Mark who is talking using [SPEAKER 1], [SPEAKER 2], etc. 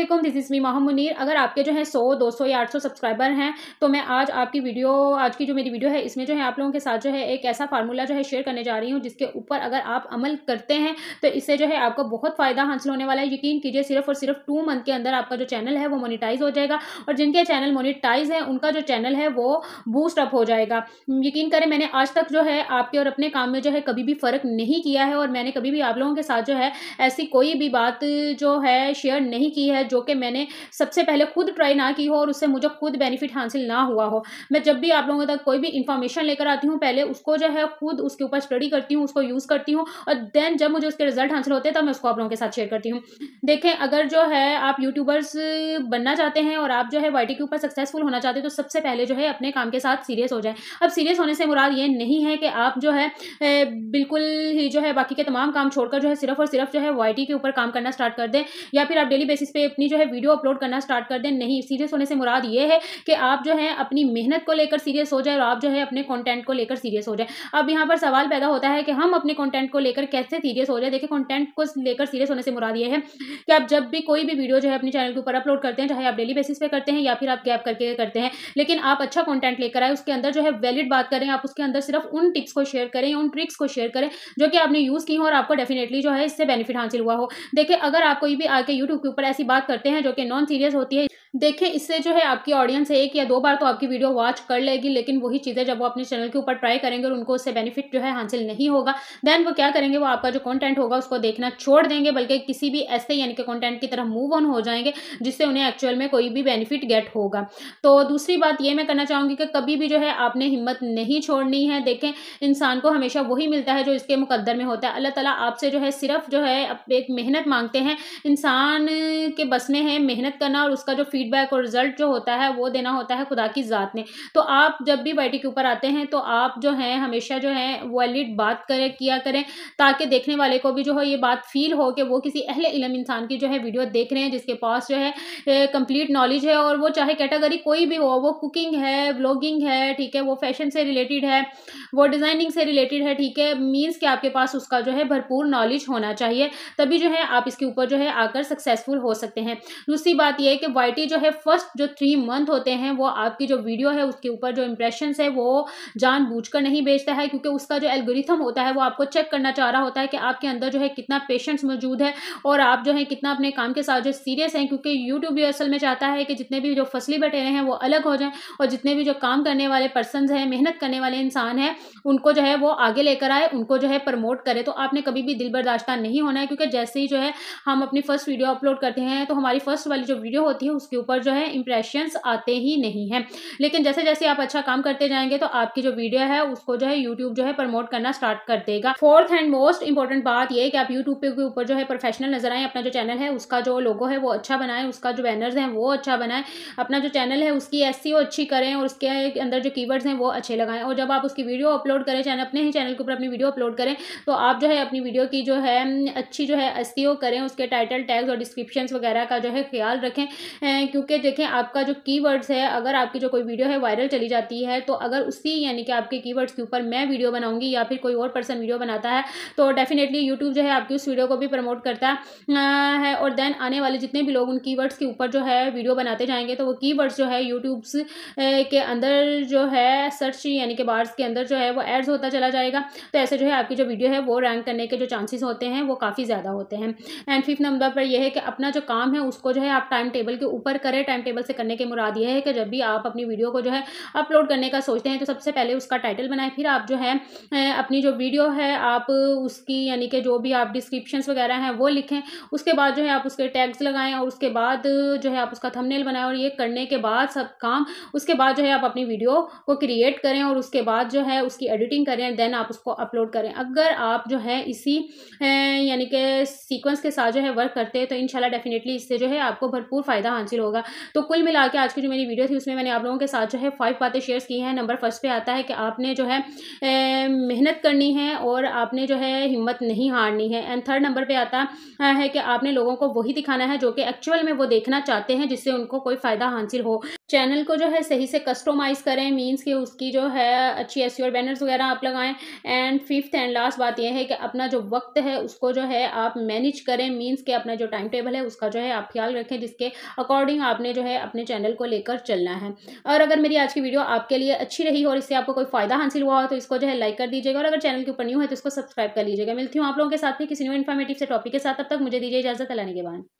[SPEAKER 1] Aslam this is me माह मुनीर अगर आपके जो है सौ दो सौ या आठ सौ सब्सक्राइबर हैं तो मैं आज आपकी वीडियो आज की जो मेरी वीडियो है इसमें जो है आप लोगों के साथ जो है एक ऐसा फार्मूला जो है शेयर करने जा रही हूँ जिसके ऊपर अगर आप अमल करते हैं तो इससे जो है आपको बहुत फ़ायदा हासिल होने वाला है यकीन कीजिए सिर्फ और सिर्फ टू मंथ के अंदर आपका जो चैनल है वो मोनिटाइज हो जाएगा और जिनके चैनल मोनिटाइज है उनका जो चैनल है वो बूस्ट अप हो जाएगा यकीन करें मैंने आज तक जो है आपके और अपने काम में जो है कभी भी फ़र्क नहीं किया है और मैंने कभी भी आप लोगों के साथ जो है ऐसी कोई भी बात जो है शेयर नहीं की है है जो कि मैंने सबसे पहले खुद ट्राई ना की हो और उससे मुझे खुद बेनिफिट हासिल ना हुआ हो मैं जब भी आप लोगों तक कोई भी इंफॉर्मेशन लेकर आती हूँ पहले उसको जो है खुद उसके ऊपर स्टडी करती हूँ उसको यूज़ करती हूँ और देन जब मुझे उसके रिजल्ट हासिल होते हैं तब मैं उसको आप लोगों के साथ शेयर करती हूँ देखें अगर जो है आप यूट्यूबर्स बनना चाहते हैं और आप जो है वाई के ऊपर सक्सेसफुल होना चाहते हैं तो सबसे पहले जो है अपने काम के साथ सीरियस हो जाए अब सीरियस होने से मुराद ये नहीं है कि आप जो है बिल्कुल ही जो है बाकी के तमाम काम छोड़कर जो है सिर्फ और सिर्फ जो है वाई के ऊपर काम करना स्टार्ट कर दें या फिर आप डेली बेसिस पे अपनी जो है वीडियो अपलोड करना स्टार्ट कर दें नहीं सीरियस होने से मुराद ये है कि आप जो है अपनी मेहनत को लेकर सीरियस हो जाए और आप जो है अपने कॉन्टेंट को लेकर सीरियस हो जाए अब यहाँ पर सवाल पैदा होता है कि हम अपने कॉन्टेंट को लेकर कैसे सीरियस हो जाए देखिए कॉन्टेंट को लेकर सीरियस होने से मुराद ये है कि आप जब भी कोई भी वीडियो जो है अपने चैनल के ऊपर अपलोड करते हैं चाहे आप डेली बेसिस पे करते हैं या फिर आप गैप करके करते हैं लेकिन आप अच्छा कॉन्टेंट लेकर आए उसके अंदर जो है वैलिड बात करें आप उसके अंदर सिर्फ उन टिप्स को शेयर करें उन ट्रिक्स को शेयर करें जो कि आपने यूज़ की हो और आपको डेफिनेटली जो है इससे बेनिफिट हासिल हुआ हो देखिए अगर आप कोई भी आके यूट्यूब के ऊपर ऐसी बात करते हैं जो कि नॉन सीरियस होती है देखें इससे जो है आपकी ऑडियंस एक या दो बार तो आपकी वीडियो वॉच कर लेगी लेकिन वही चीज़ें जब वो अपने चैनल के ऊपर ट्राई करेंगे और उनको उससे बेनिफिट जो है हासिल नहीं होगा देन वो क्या करेंगे वो आपका जो कॉन्टेंट होगा उसको देखना छोड़ देंगे बल्कि किसी भी ऐसे यानी कि कॉन्टेंट की तरफ मूव ऑन हो जाएंगे जिससे उन्हें एक्चुअल में कोई भी बेनिफिट गेट होगा तो दूसरी बात ये मैं करना चाहूँगी कि कभी भी जो है आपने हिम्मत नहीं छोड़नी है देखें इंसान को हमेशा वही मिलता है जो इसके मुकदर में होता है अल्लाह तला आपसे जो है सिर्फ जो है एक मेहनत मांगते हैं इंसान के बस में है मेहनत करना और उसका जो फीड फीडबैक और रिजल्ट जो होता है वो देना होता है खुदा की ज़ात ने तो आप जब भी बायोटिक के ऊपर आते हैं तो आप जो हैं हमेशा जो है वैलिड बात करें किया करें ताकि देखने वाले को भी जो है ये बात फील हो कि वो किसी अहले इलम इंसान की जो है वीडियो देख रहे हैं जिसके पास जो है कंप्लीट नॉलेज है और वो चाहे कैटेगरी कोई भी हो वो कुकिंग है ब्लॉगिंग है ठीक है वो फैशन से रिलेटेड है वो डिज़ाइनिंग से रिलेटेड है ठीक है मीन्स कि आपके पास उसका जो है भरपूर नॉलेज होना चाहिए तभी जो है आप इसके ऊपर जो है आकर सक्सेसफुल हो सकते हैं दूसरी बात यह है कि वाइटी जो है फर्स्ट जो थ्री मंथ होते हैं वो आपकी जो वीडियो है उसके ऊपर जो इंप्रेशन है वो जानबूझकर नहीं बेचता है क्योंकि उसका जो एल्गोरिथम होता है वो आपको चेक करना चाह रहा होता है कि आपके अंदर जो है कितना पेशेंस मौजूद है और आप जो है कितना अपने काम के साथ जो सीरियस हैं क्योंकि यूट्यूब भी असल में चाहता है कि जितने भी जो फसली बटेरे हैं वो अलग हो जाएं और जितने भी जो काम करने वाले पर्सन हैं मेहनत करने वाले इंसान हैं उनको जो है वो आगे लेकर आए उनको जो है प्रमोट करे तो आपने कभी भी दिल बर्दाश्ता नहीं होना है क्योंकि जैसे ही जो है हम अपनी फर्स्ट वीडियो अपलोड करते हैं तो हमारी फर्स्ट वाली जो वीडियो होती है उसके ऊपर जो है इंप्रेशंस आते ही नहीं हैं लेकिन जैसे जैसे आप अच्छा काम करते जाएंगे तो आपकी जो वीडियो है उसको जो है यूट्यूब जो है प्रमोट करना स्टार्ट कर देगा फोर्थ एंड मोस्ट इंपॉर्टेंट बात यह कि आप यूट्यूब के ऊपर जो है प्रोफेशनल नजर आए अपना जो चैनल है उसका जो लोगो है वो अच्छा बनाएं उसका जो बैनर्स हैं वो अच्छा बनाएं अपना जो चैनल है उसकी एस e अच्छी करें और उसके अंदर जो की हैं वो अच्छे लगाएं और जब आप उसकी वीडियो अपलोड करें चैनल अपने ही चैनल के ऊपर अपनी वीडियो अपलोड करें तो आप जो है अपनी वीडियो की जो है अच्छी जो है एस e करें उसके टाइटल टैग्स और डिस्क्रिप्शन वगैरह का जो है ख्याल रखें क्योंकि देखें आपका जो कीवर्ड्स है अगर आपकी जो कोई वीडियो है वायरल चली जाती है तो अगर उसी यानी कि आपके कीवर्ड्स के ऊपर मैं वीडियो बनाऊंगी या फिर कोई और पर्सन वीडियो बनाता है तो डेफिनेटली यूट्यूब जो है आपकी उस वीडियो को भी प्रमोट करता है और देन आने वाले जितने भी लोग उन की के ऊपर जो है वीडियो बनाते जाएंगे तो वो की जो है यूट्यूब्स के अंदर जो है सर्च यानी कि बार्स के अंदर जो है वो एड्स होता चला जाएगा तो ऐसे जो है आपकी जो वीडियो है वो रैंक करने के जो चांसेस होते हैं वो काफ़ी ज़्यादा होते हैं एंड फिफ्थ नंबर पर यह है कि अपना जो काम है उसको जो है आप टाइम टेबल के ऊपर पर करें टाइम टेबल से करने के मुराद यह है कि जब भी आप अपनी वीडियो को जो है अपलोड करने का सोचते हैं तो सबसे पहले उसका टाइटल बनाएं फिर आप जो है अपनी जो वीडियो है आप उसकी यानी कि जो भी आप डिस्क्रिप्शन वगैरह हैं वो लिखें उसके बाद जो है आप उसके टैग्स लगाएं और उसके बाद जो है आप उसका थंबनेल बनाएं और ये करने के बाद सब काम उसके बाद जो है आप अपनी वीडियो को क्रिएट करें और उसके बाद जो है उसकी एडिटिंग करें देन आप उसको अपलोड करें अगर आप जो है इसी यानी कि सीक्वेंस के साथ जो है वर्क करते हैं तो इनशाला डेफिनेटली इससे जो है आपको भरपूर फ़ायदा हासिल होगा तो कुल मिला आज की जो मेरी वीडियो थी उसमें मैंने आप लोगों के साथ जो है फाइव बातें शेयर की हैं नंबर फर्स्ट पर आता है कि आपने जो है मेहनत करनी है और आपने जो है हिम्मत नहीं हारनी है एंड थर्ड नंबर पर आता है कि आपने लोगों को वही दिखाना है जो कि एक्चुअल में वो देखना चाहते हैं जिससे उनको कोई फ़ायदा हासिल हो चैनल को जो है सही से कस्टमाइज करें मींस कि उसकी जो है अच्छी एस और बैनर्स वगैरह आप लगाएं एंड फिफ्थ एंड लास्ट बात यह है कि अपना जो वक्त है उसको जो है आप मैनेज करें मींस कि अपना जो टाइम टेबल है उसका जो है आप ख्याल रखें जिसके अकॉर्डिंग अकॉर्डिंग आपने जो है अपने चैनल को लेकर चलना है और अगर मेरी आज की वीडियो आपके लिए अच्छी रही और इससे आपको कोई फायदा हासिल हुआ हो तो इसको जो है लाइक कर दीजिएगा और अगर चैनल के ऊपर न्यू है तो इसको सब्सक्राइब कर लीजिएगा मिलती हूँ आप लोगों के साथ में किसी न्यू इन्फॉर्मेटिव से टॉपिक के साथ तब तक मुझे दीजिए इजाजत अलाने के बाद